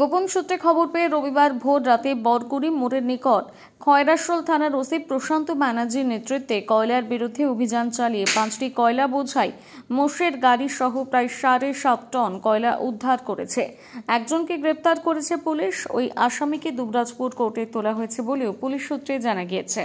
গোপন সূত্রে খবর পেয়ে রবিবার ভোর রাতে বরকুড়ি মোড়ের নিকট খয়রাশোল থানার ওসি প্রশান্ত ব্যানার্জির নেতৃত্বে কয়লার বিরুদ্ধে অভিযান চালিয়ে পাঁচটি কয়লা বোঝাই মোষের গাড়ি সহ প্রায় সাড়ে সাত টন কয়লা উদ্ধার করেছে একজনকে গ্রেপ্তার করেছে পুলিশ ওই আসামিকে দুবরাজপুর কোর্টে তোলা হয়েছে বলেও পুলিশ সূত্রে জানা গিয়েছে